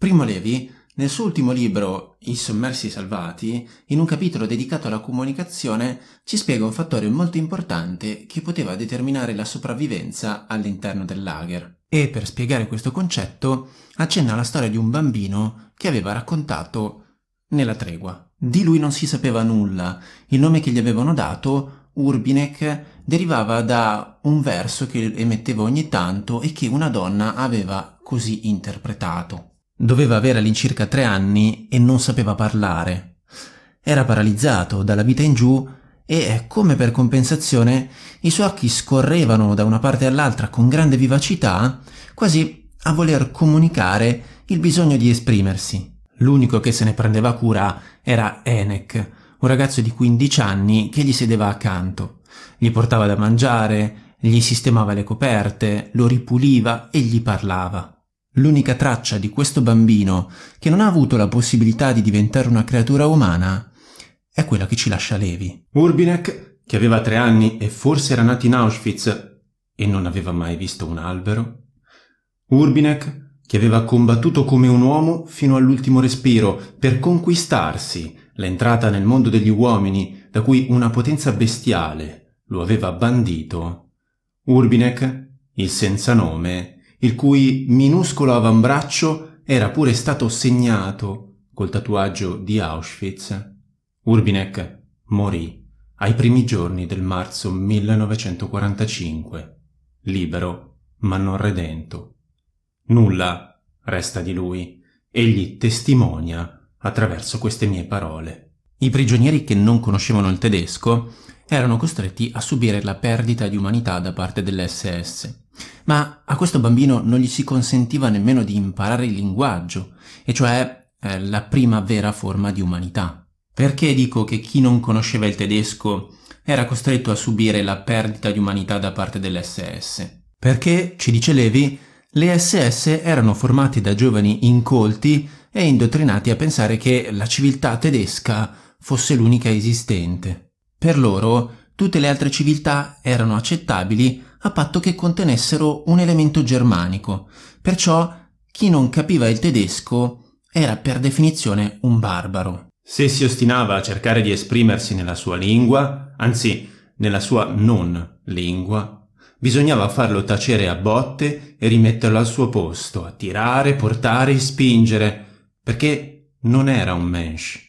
Primo Levi, nel suo ultimo libro I sommersi salvati, in un capitolo dedicato alla comunicazione, ci spiega un fattore molto importante che poteva determinare la sopravvivenza all'interno del lager. E per spiegare questo concetto accenna alla storia di un bambino che aveva raccontato nella tregua. Di lui non si sapeva nulla, il nome che gli avevano dato, Urbinek, derivava da un verso che emetteva ogni tanto e che una donna aveva così interpretato. Doveva avere all'incirca tre anni e non sapeva parlare. Era paralizzato dalla vita in giù e, come per compensazione, i suoi occhi scorrevano da una parte all'altra con grande vivacità, quasi a voler comunicare il bisogno di esprimersi. L'unico che se ne prendeva cura era Enek, un ragazzo di 15 anni che gli sedeva accanto. Gli portava da mangiare, gli sistemava le coperte, lo ripuliva e gli parlava. L'unica traccia di questo bambino che non ha avuto la possibilità di diventare una creatura umana è quella che ci lascia Levi. Urbinek, che aveva tre anni e forse era nato in Auschwitz e non aveva mai visto un albero. Urbinek, che aveva combattuto come un uomo fino all'ultimo respiro per conquistarsi l'entrata nel mondo degli uomini da cui una potenza bestiale lo aveva bandito, Urbinek, il senza nome, il cui minuscolo avambraccio era pure stato segnato col tatuaggio di Auschwitz. Urbinek morì ai primi giorni del marzo 1945, libero ma non redento. Nulla resta di lui, egli testimonia attraverso queste mie parole. I prigionieri che non conoscevano il tedesco erano costretti a subire la perdita di umanità da parte dell'SS ma a questo bambino non gli si consentiva nemmeno di imparare il linguaggio, e cioè eh, la prima vera forma di umanità. Perché dico che chi non conosceva il tedesco era costretto a subire la perdita di umanità da parte dell'SS? Perché, ci dice Levi, le SS erano formate da giovani incolti e indottrinati a pensare che la civiltà tedesca fosse l'unica esistente. Per loro tutte le altre civiltà erano accettabili a patto che contenessero un elemento germanico, perciò chi non capiva il tedesco era per definizione un barbaro. Se si ostinava a cercare di esprimersi nella sua lingua, anzi nella sua non lingua, bisognava farlo tacere a botte e rimetterlo al suo posto, a tirare, portare, e spingere, perché non era un mensch,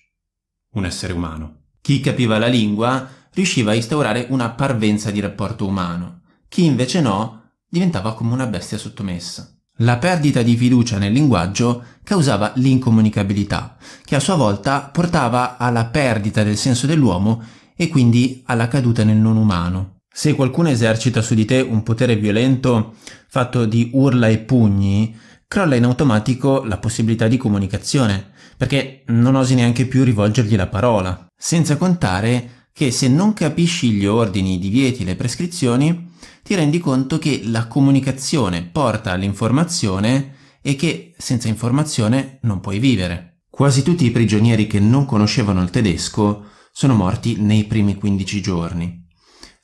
un essere umano. Chi capiva la lingua riusciva a instaurare una parvenza di rapporto umano. Chi invece no diventava come una bestia sottomessa. La perdita di fiducia nel linguaggio causava l'incomunicabilità, che a sua volta portava alla perdita del senso dell'uomo e quindi alla caduta nel non umano. Se qualcuno esercita su di te un potere violento fatto di urla e pugni, crolla in automatico la possibilità di comunicazione, perché non osi neanche più rivolgergli la parola, senza contare che se non capisci gli ordini, i divieti, le prescrizioni, ti rendi conto che la comunicazione porta all'informazione e che senza informazione non puoi vivere. Quasi tutti i prigionieri che non conoscevano il tedesco sono morti nei primi 15 giorni.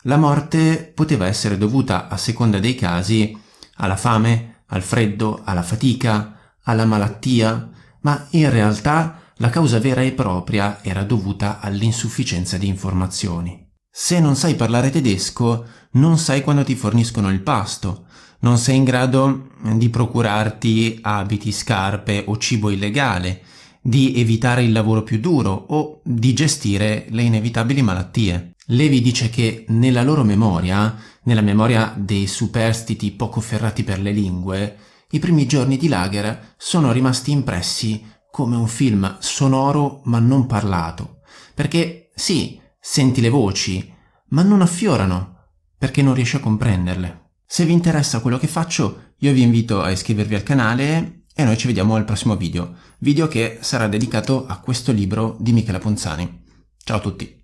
La morte poteva essere dovuta, a seconda dei casi, alla fame, al freddo, alla fatica, alla malattia, ma in realtà la causa vera e propria era dovuta all'insufficienza di informazioni. Se non sai parlare tedesco, non sai quando ti forniscono il pasto, non sei in grado eh, di procurarti abiti, scarpe o cibo illegale, di evitare il lavoro più duro o di gestire le inevitabili malattie. Levi dice che nella loro memoria, nella memoria dei superstiti poco ferrati per le lingue, i primi giorni di Lager sono rimasti impressi come un film sonoro ma non parlato, perché sì, senti le voci, ma non affiorano, perché non riesci a comprenderle. Se vi interessa quello che faccio, io vi invito a iscrivervi al canale e noi ci vediamo al prossimo video, video che sarà dedicato a questo libro di Michela Ponzani. Ciao a tutti!